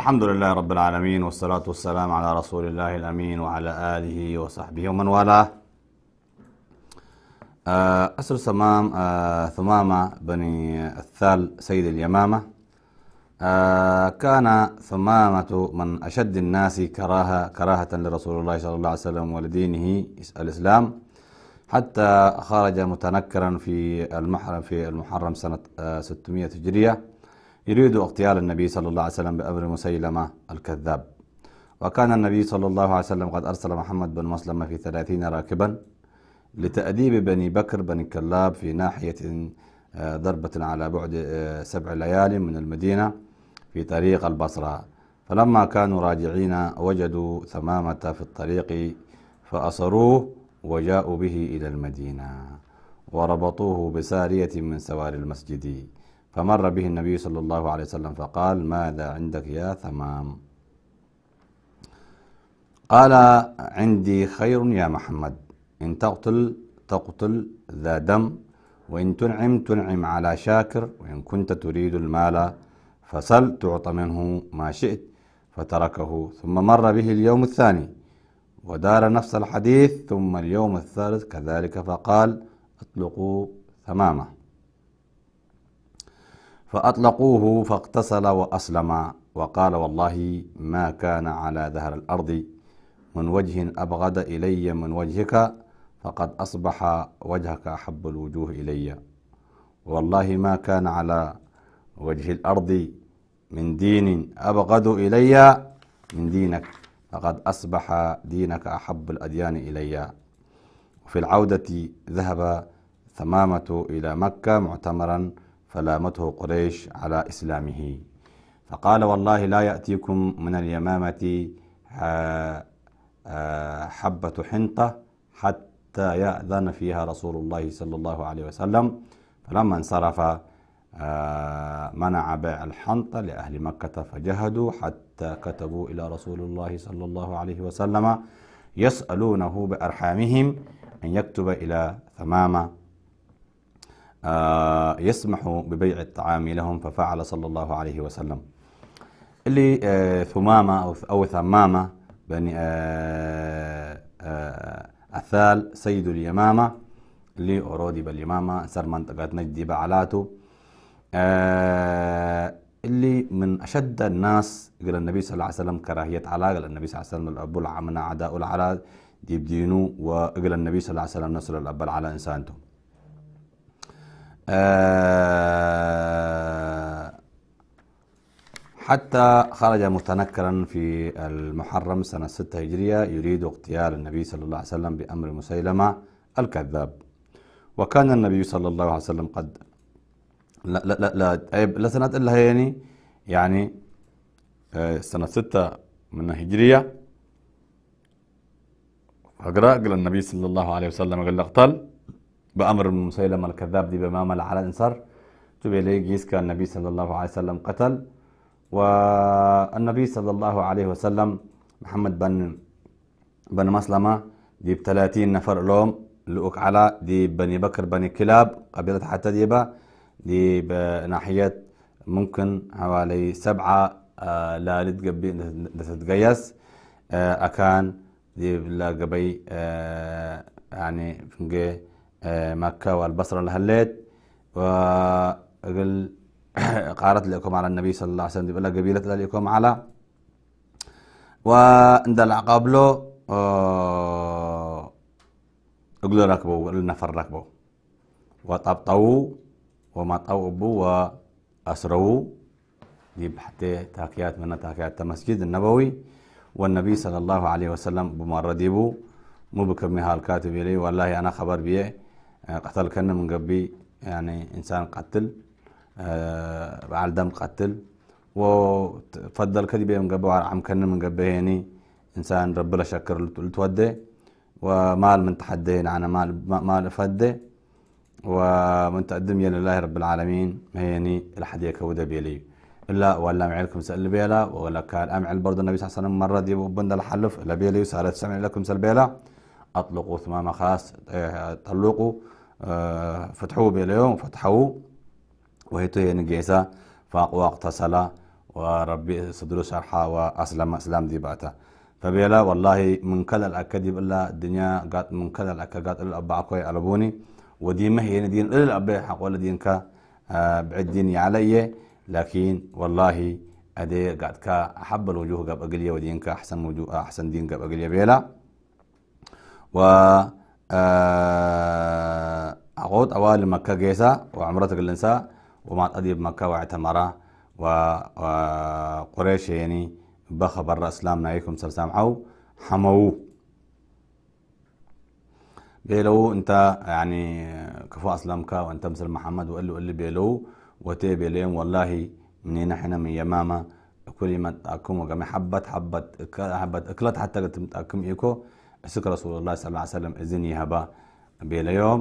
الحمد لله رب العالمين والصلاة والسلام على رسول الله الأمين وعلى آله وصحبه ومن والاه آه، أسر سمام آه، ثمامة بني الثال سيد اليمامة آه، كان ثمامة من أشد الناس كراهة كراهة لرسول الله صلى الله عليه وسلم ولدينه الإسلام حتى خرج متنكرا في المحرم في المحرم سنة 600 هجرية يريد اغتيال النبي صلى الله عليه وسلم بأمر مسيلمة الكذاب وكان النبي صلى الله عليه وسلم قد أرسل محمد بن مسلمة في ثلاثين راكبا لتأديب بني بكر بن كلاب في ناحية آه، ضربة على بعد آه، سبع ليال من المدينة في طريق البصرة فلما كانوا راجعين وجدوا ثمامة في الطريق فأصروه وجاءوا به إلى المدينة وربطوه بسارية من سوار المسجد فمر به النبي صلى الله عليه وسلم فقال ماذا عندك يا ثمام قال عندي خير يا محمد إن تقتل تقتل ذا دم وإن تنعم تنعم على شاكر وإن كنت تريد المال فسل تعطى منه ما شئت فتركه ثم مر به اليوم الثاني ودار نفس الحديث ثم اليوم الثالث كذلك فقال اطلقوا ثمامه فأطلقوه فاغتسل وأسلم وقال والله ما كان على ظهر الأرض من وجه أبغض إلي من وجهك فقد أصبح وجهك أحب الوجوه إلي والله ما كان على وجه الأرض من دين أبغض إلي من دينك فقد أصبح دينك أحب الأديان إلي وفي العودة ذهب ثمامة إلى مكة معتمرا فلامته قريش على إسلامه فقال والله لا يأتيكم من اليمامة آه، حبة حنطة حتى يأذن فيها رسول الله صلى الله عليه وسلم فلما انصرف آه، منع بيع الحنطة لأهل مكة فجهدوا حتى كتبوا إلى رسول الله صلى الله عليه وسلم يسألونه بأرحامهم أن يكتب إلى ثمامة آه، يسمح ببيع الطعام لهم ففعل صلى الله عليه وسلم اللي آه، ثمامة أو أو ثمامة بني آه، أثال سيد اليمامة اللي أرودي باليمامة سر منطقة نجدي بعلاته اللي من أشد الناس قال النبي صلى الله عليه وسلم كراهية على قال النبي صلى الله عليه وسلم الأب العمنا عداء العلاء ديب دينو وقال النبي صلى الله عليه وسلم نصر الأب على إنسانته آه، حتى خرج متنكرا في المحرم سنة 6 هجرية يريد اغتيال النبي صلى الله عليه وسلم بأمر مسيلمة الكذاب وكان النبي صلى الله عليه وسلم قد لا لا لا لا, لا سنة إلا هي يعني يعني آه، سنة 6 من هجرية فقرأ قال النبي صلى الله عليه وسلم قال اغتال بأمر مسيلمة الكذاب دي بمامة على الإنصار تبي جيس كان النبي صلى الله عليه وسلم قتل والنبي صلى الله عليه وسلم محمد بن بن مسلمة دي بثلاثين نفر لهم لؤك على دي بني بكر بني كلاب قبيلة حتى ديبا دي بناحية ممكن حوالي سبعة آه لا لتتقيس آه أكان دي لا قبي آه، يعني فنجي آه، مكة والبصرة لهليت وقال قارت لكم على النبي صلى الله عليه وسلم بلا قبيلة لكم على واندلع قبله آه، اقلو ركبوا النفر ركبوا وطبطوا ومطوا ابو واسروا دي حتى تاكيات من تاكيات المسجد النبوي والنبي صلى الله عليه وسلم بمرة ديبو مو بكمي هالكاتب إلي والله أنا خبر بيه قتل كنا من قبي يعني إنسان قتل آه، على دم قتل وفضل كذي من قبي وعلى عم من قبي يعني إنسان رب له شكر لتودي ومال من تحدي أنا مال مال أفدي ومن تقدم لله رب العالمين يعني الحد يكود بيلي إلا ولا معلكم سأل بيلا ولا كان أمعل البرد النبي صلى الله عليه وسلم مرة دي بند الحلف إلا بيلي وسألت سمع لكم سأل بيلا أطلقوا ثمام خاص آه، طلقوا ፈትሕዎ ቤለዮም ፈትሐው ወህቶ فاق وقت صلاة ورب صدر شرحة وأسلم أسلام دي بعتها فبيلا والله من كل الأكدي بلا الدنيا قات من كل الأكدات إلا أبا عقوي ألبوني ودي ما هي ندين إلا أبا حق ولا دينك آه، بعد ديني علي لكن والله أدي قات كا أحب الوجوه قاب أقلية ودينك أحسن وجوه أحسن دين قاب أقلية بيلا و آه عقود أوائل مكة جيسا وعمرة الإنسا ومع أديب مكة واعتمرة وقريش يعني بخبر اسلام نايكم عو حمو بيلو انت يعني كفو اسلامك وانت مثل محمد وقال له اللي بيلو وتي بيلين والله مني نحن من يمامه كل ما تأكم وجمع حبت حبت حبت اكلت حتى تتأكم ايكو سكر رسول الله صلى الله عليه وسلم اذن يهبا بيليوم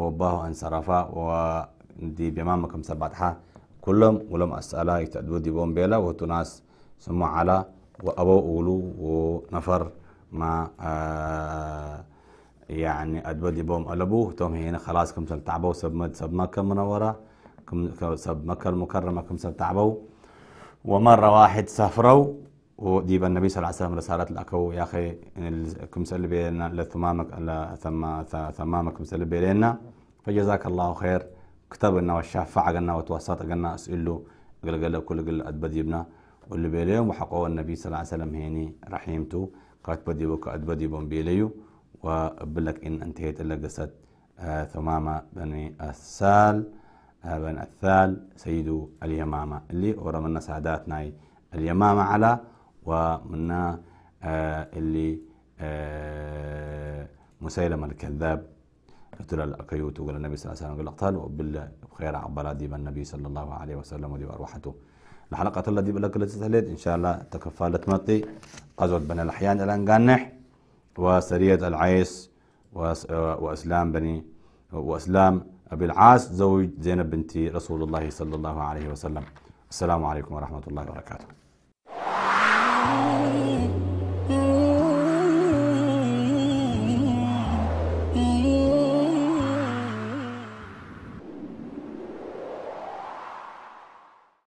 وباه أن صرفا ودي بمامكم سبعتها كلهم ولم أسألا يتأدو دي بومبيلا وتناس ثم على وأبو أولو ونفر ما آه يعني دي بوم ألبو توم هنا خلاص كم سب تعبوا سب مد سب مكة منورة كم سب مكة المكرمة كم سب تعبوا ومرة واحد سافروا وديبا النبي صلى الله عليه وسلم رسالة الأكو يا أخي كم بيننا لثمامك ثم ثمامك مسلبي بيننا فجزاك الله خير كتبنا والشافع لنا وتوسط لنا أسئله قل قل كل قل أدبديبنا واللي بيليهم وحقوا النبي صلى الله عليه وسلم هيني رحيمته كاتبديبو كأدبديبون بيليو وبلك إن انتهيت إلا قصد آه، ثمامة بني السال آه، بن الثال سيد اليمامة اللي ورمنا ساداتنا اليمامة على ومنا آه، اللي آه، مسيلمة الكذاب قتل الأقيوت وقال النبي صلى الله عليه وسلم قال وبالله بخير عبلا ديب النبي صلى الله عليه وسلم ودي أرواحته الحلقة الله ديب لك لتتهليد إن شاء الله تكفالة مطي قزوت بني الأحيان الأنقانح وسرية العيس وأسلام بني وأسلام أبي العاص زوج زينب بنتي رسول الله صلى الله عليه وسلم السلام عليكم ورحمة الله وبركاته hide.